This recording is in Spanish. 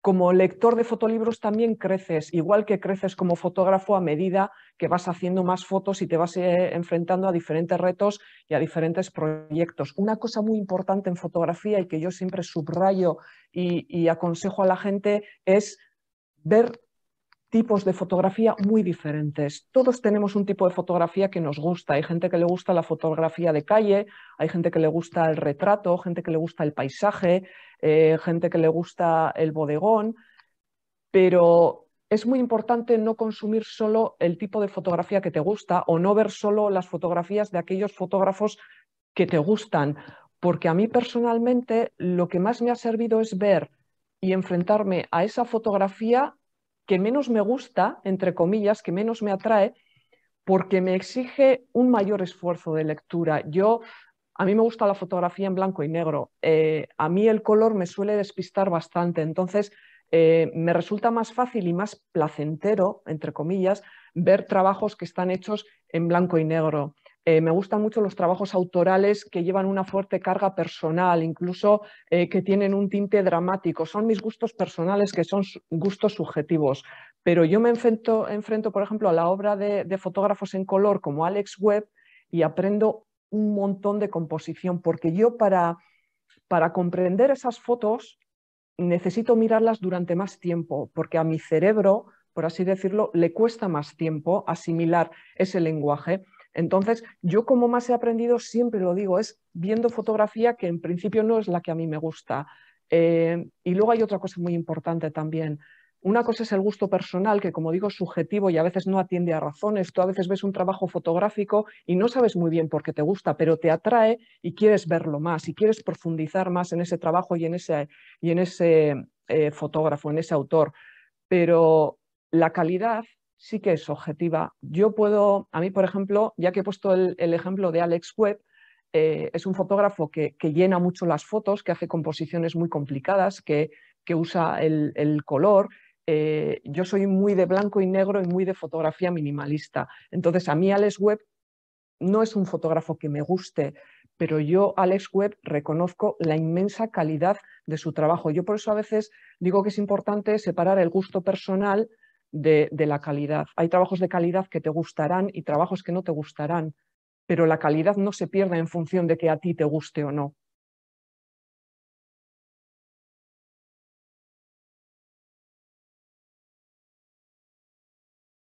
como lector de fotolibros también creces, igual que creces como fotógrafo a medida que vas haciendo más fotos y te vas eh, enfrentando a diferentes retos y a diferentes proyectos. Una cosa muy importante en fotografía y que yo siempre subrayo y, aconsejo a la gente es ver tipos de fotografía muy diferentes. Todos tenemos un tipo de fotografía que nos gusta. Hay gente que le gusta la fotografía de calle, hay gente que le gusta el retrato, gente que le gusta el paisaje, eh, gente que le gusta el bodegón, pero es muy importante no consumir solo el tipo de fotografía que te gusta o no ver solo las fotografías de aquellos fotógrafos que te gustan, porque a mí personalmente lo que más me ha servido es ver y enfrentarme a esa fotografía que menos me gusta, entre comillas, que menos me atrae, porque me exige un mayor esfuerzo de lectura. Yo, a mí me gusta la fotografía en blanco y negro. Eh, a mí el color me suele despistar bastante, entonces eh, me resulta más fácil y más placentero, entre comillas, ver trabajos que están hechos en blanco y negro. Eh, me gustan mucho los trabajos autorales que llevan una fuerte carga personal, incluso eh, que tienen un tinte dramático. Son mis gustos personales que son gustos subjetivos. Pero yo me enfrento, por ejemplo, a la obra de, de fotógrafos en color como Alex Webb y aprendo un montón de composición, porque yo para, para comprender esas fotos necesito mirarlas durante más tiempo, porque a mi cerebro, por así decirlo, le cuesta más tiempo asimilar ese lenguaje. Entonces, yo como más he aprendido, siempre lo digo, es viendo fotografía que en principio no es la que a mí me gusta. Eh, y luego hay otra cosa muy importante también. Una cosa es el gusto personal, que como digo es subjetivo y a veces no atiende a razones. Tú a veces ves un trabajo fotográfico y no sabes muy bien por qué te gusta, pero te atrae y quieres verlo más y quieres profundizar más en ese trabajo y en ese, y en ese eh, fotógrafo, en ese autor. Pero la calidad sí que es objetiva. Yo puedo, a mí por ejemplo, ya que he puesto el, ejemplo de Alex Webb, eh, es un fotógrafo que, llena mucho las fotos, que hace composiciones muy complicadas, que, usa el, color. Eh, yo soy muy de blanco y negro y muy de fotografía minimalista. Entonces, a mí Alex Webb no es un fotógrafo que me guste, pero yo, Alex Webb, reconozco la inmensa calidad de su trabajo. Yo por eso a veces digo que es importante separar el gusto personal de, la calidad. Hay trabajos de calidad que te gustarán y trabajos que no te gustarán, pero la calidad no se pierde en función de que a ti te guste o no.